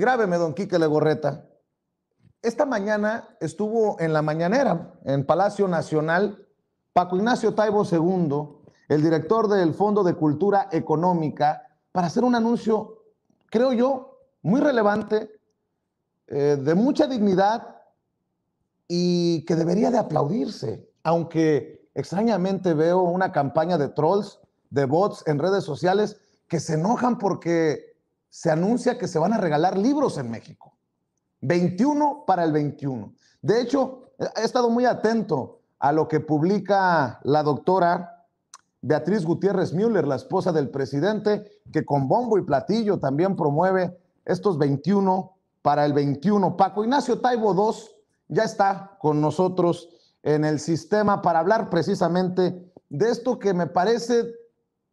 grábeme, don Quique Legorreta. Esta mañana estuvo en la mañanera, en Palacio Nacional, Paco Ignacio Taibo II, el director del Fondo de Cultura Económica, para hacer un anuncio, creo yo, muy relevante, eh, de mucha dignidad y que debería de aplaudirse, aunque extrañamente veo una campaña de trolls, de bots en redes sociales que se enojan porque se anuncia que se van a regalar libros en México. 21 para el 21. De hecho, he estado muy atento a lo que publica la doctora Beatriz Gutiérrez Müller, la esposa del presidente, que con bombo y platillo también promueve estos 21 para el 21. Paco Ignacio Taibo II ya está con nosotros en el sistema para hablar precisamente de esto que me parece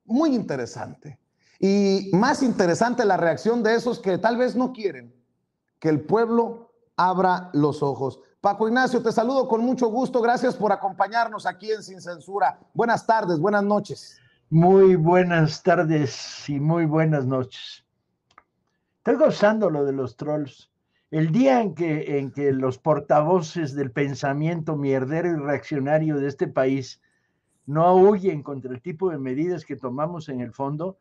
muy interesante. Y más interesante la reacción de esos que tal vez no quieren que el pueblo abra los ojos. Paco Ignacio, te saludo con mucho gusto. Gracias por acompañarnos aquí en Sin Censura. Buenas tardes, buenas noches. Muy buenas tardes y muy buenas noches. Estoy gozando lo de los trolls. El día en que, en que los portavoces del pensamiento mierdero y reaccionario de este país no huyen contra el tipo de medidas que tomamos en el fondo,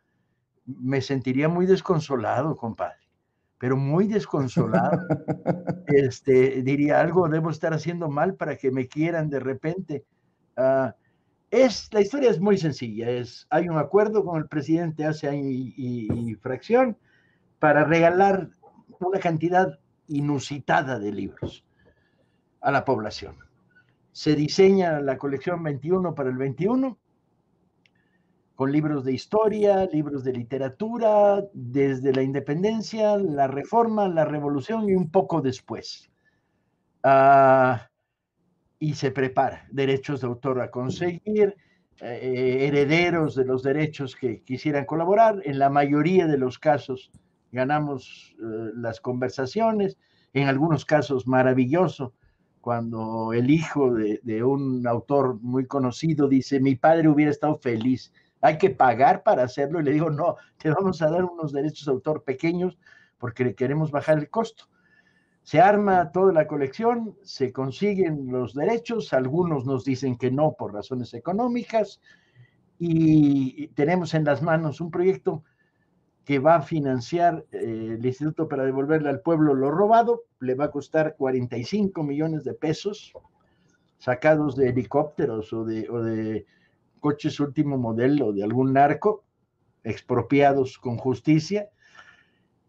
me sentiría muy desconsolado, compadre, pero muy desconsolado. este, diría algo, debo estar haciendo mal para que me quieran de repente. Ah, es, la historia es muy sencilla, es, hay un acuerdo con el presidente hace año y fracción para regalar una cantidad inusitada de libros a la población. Se diseña la colección 21 para el 21 con libros de historia, libros de literatura, desde la independencia, la reforma, la revolución y un poco después. Ah, y se prepara derechos de autor a conseguir, eh, herederos de los derechos que quisieran colaborar. En la mayoría de los casos ganamos eh, las conversaciones, en algunos casos maravilloso, cuando el hijo de, de un autor muy conocido dice, mi padre hubiera estado feliz hay que pagar para hacerlo. Y le digo, no, te vamos a dar unos derechos de autor pequeños porque le queremos bajar el costo. Se arma toda la colección, se consiguen los derechos, algunos nos dicen que no por razones económicas y tenemos en las manos un proyecto que va a financiar eh, el instituto para devolverle al pueblo lo robado, le va a costar 45 millones de pesos sacados de helicópteros o de coches último modelo de algún narco, expropiados con justicia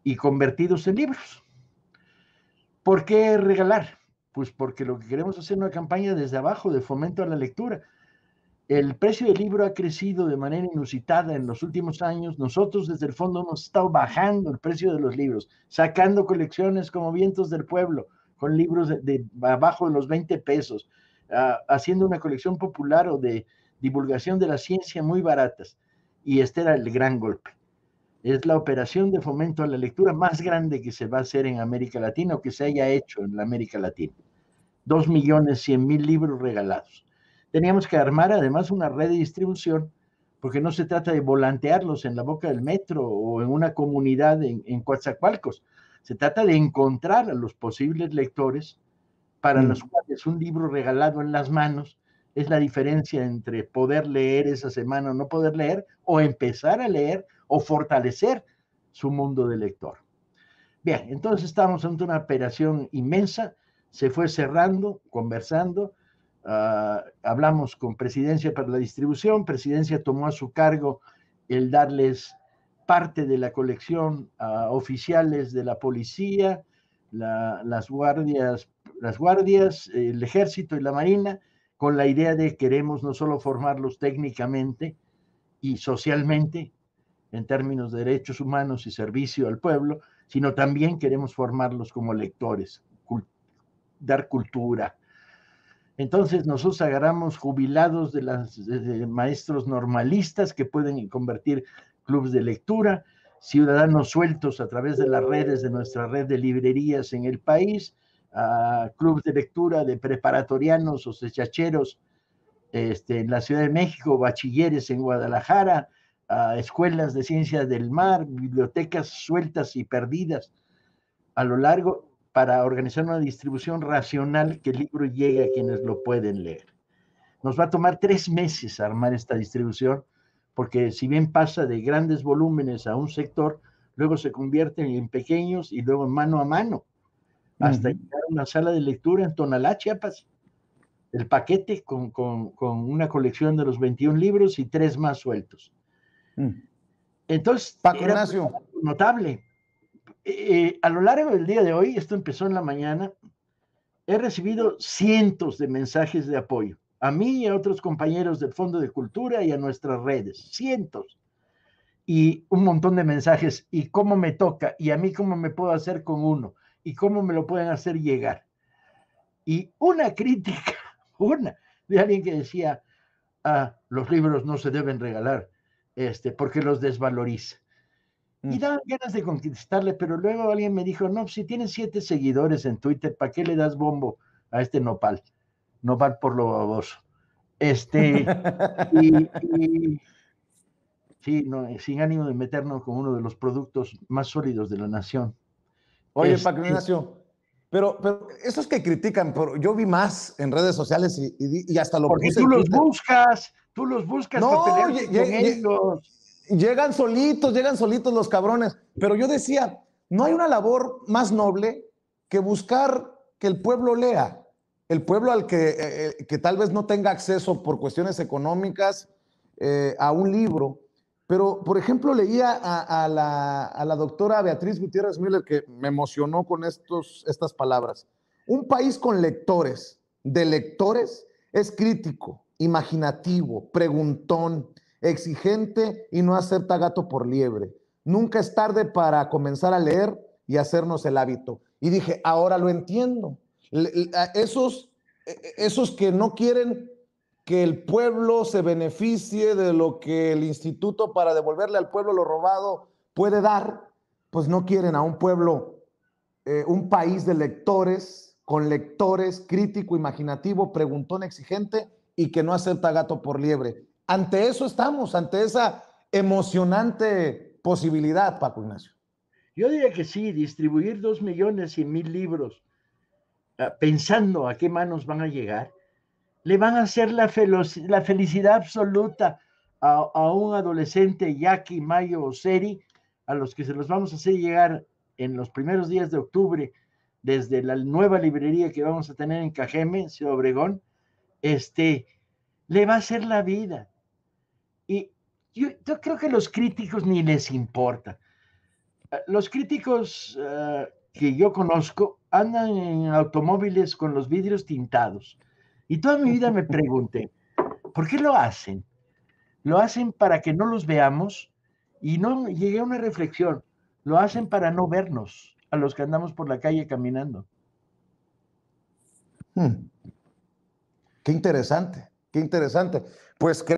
y convertidos en libros. ¿Por qué regalar? Pues porque lo que queremos hacer es una campaña desde abajo de fomento a la lectura. El precio del libro ha crecido de manera inusitada en los últimos años. Nosotros desde el fondo hemos estado bajando el precio de los libros, sacando colecciones como vientos del pueblo, con libros de, abajo de los 20 pesos, ah, haciendo una colección popular o de divulgación de la ciencia muy baratas. Y este era el gran golpe. Es la operación de fomento a la lectura más grande que se va a hacer en América Latina o que se haya hecho en la América Latina. Dos millones cien mil libros regalados. Teníamos que armar además una red de distribución porque no se trata de volantearlos en la boca del metro o en una comunidad en, en Coatzacoalcos. Se trata de encontrar a los posibles lectores para los mm. cuales un libro regalado en las manos es la diferencia entre poder leer esa semana o no poder leer, o empezar a leer o fortalecer su mundo de lector. Bien, entonces estábamos ante una operación inmensa, se fue cerrando, conversando, ah, hablamos con Presidencia para la distribución, Presidencia tomó a su cargo el darles parte de la colección a oficiales de la policía, las guardias, las guardias, el ejército y la marina, con la idea de queremos no solo formarlos técnicamente y socialmente, en términos de derechos humanos y servicio al pueblo, sino también queremos formarlos como lectores, dar cultura. Entonces nosotros agarramos jubilados de los maestros normalistas que pueden convertir clubes de lectura, ciudadanos sueltos a través de las redes de nuestra red de librerías en el país, a clubes de lectura de preparatorianos o sechacheros este, en la Ciudad de México, bachilleres en Guadalajara, a escuelas de ciencias del mar, bibliotecas sueltas y perdidas a lo largo para organizar una distribución racional que el libro llegue a quienes lo pueden leer. Nos va a tomar tres meses armar esta distribución, porque si bien pasa de grandes volúmenes a un sector, luego se convierten en pequeños y luego mano a mano hasta llegar a una sala de lectura en Tonalá, Chiapas. El paquete con, una colección de los 21 libros y tres más sueltos. Mm. Entonces, notable. Eh, eh, a lo largo del día de hoy, esto empezó en la mañana, he recibido cientos de mensajes de apoyo, a mí y a otros compañeros del Fondo de Cultura y a nuestras redes, cientos. Y un montón de mensajes, y cómo me toca, y a mí cómo me puedo hacer con uno, y cómo me lo pueden hacer llegar. Y una crítica, una, de alguien que decía, ah, los libros no se deben regalar, este, porque los desvaloriza. Y mm. daba ganas de conquistarle, pero luego alguien me dijo, no, si tienes siete seguidores en Twitter, ¿para qué le das bombo a este nopal? Nopal por lo baboso. Este, y, sí, no, sin ánimo de meternos con uno de los productos más sólidos de la nación, Oye, Paco Ignacio, pero, pero esos que critican, pero yo vi más en redes sociales y, hasta lo Porque tú los buscas, tú los buscas. No, llegan solitos, llegan solitos los cabrones. Pero yo decía, no hay una labor más noble que buscar que el pueblo lea, el pueblo al que, eh, eh, tal vez no tenga acceso por cuestiones económicas eh, a un libro pero, por ejemplo, leía a, la, doctora Beatriz Gutiérrez Miller, que me emocionó con estos, estas palabras. Un país con lectores, de lectores, es crítico, imaginativo, preguntón, exigente y no acepta gato por liebre. Nunca es tarde para comenzar a leer y hacernos el hábito. Y dije, ahora lo entiendo. Esos, e, e, esos que no quieren que el pueblo se beneficie de lo que el instituto para devolverle al pueblo lo robado puede dar, pues no quieren a un pueblo, eh, un país de lectores, con lectores, crítico, imaginativo, preguntón, exigente y que no acepta gato por liebre. Ante eso estamos, ante esa emocionante posibilidad, Paco Ignacio. Yo diría que sí, distribuir dos millones y mil libros, ah, pensando a qué manos van a llegar, le van a hacer la, la felicidad absoluta a, un adolescente Jackie Mayo o Seri, a los que se los vamos a hacer llegar en los primeros días de octubre desde la nueva librería que vamos a tener en Cajeme, Ciudad Obregón, este, le va a hacer la vida. Y yo, creo que los críticos ni les importa. Eh, los críticos eh, que yo conozco andan en automóviles con los vidrios tintados y toda mi vida me pregunté, ¿por qué lo hacen? Lo hacen para que no los veamos y no llegué a una reflexión, lo hacen para no vernos a los que andamos por la calle caminando. Hmm. Qué interesante, qué interesante. Pues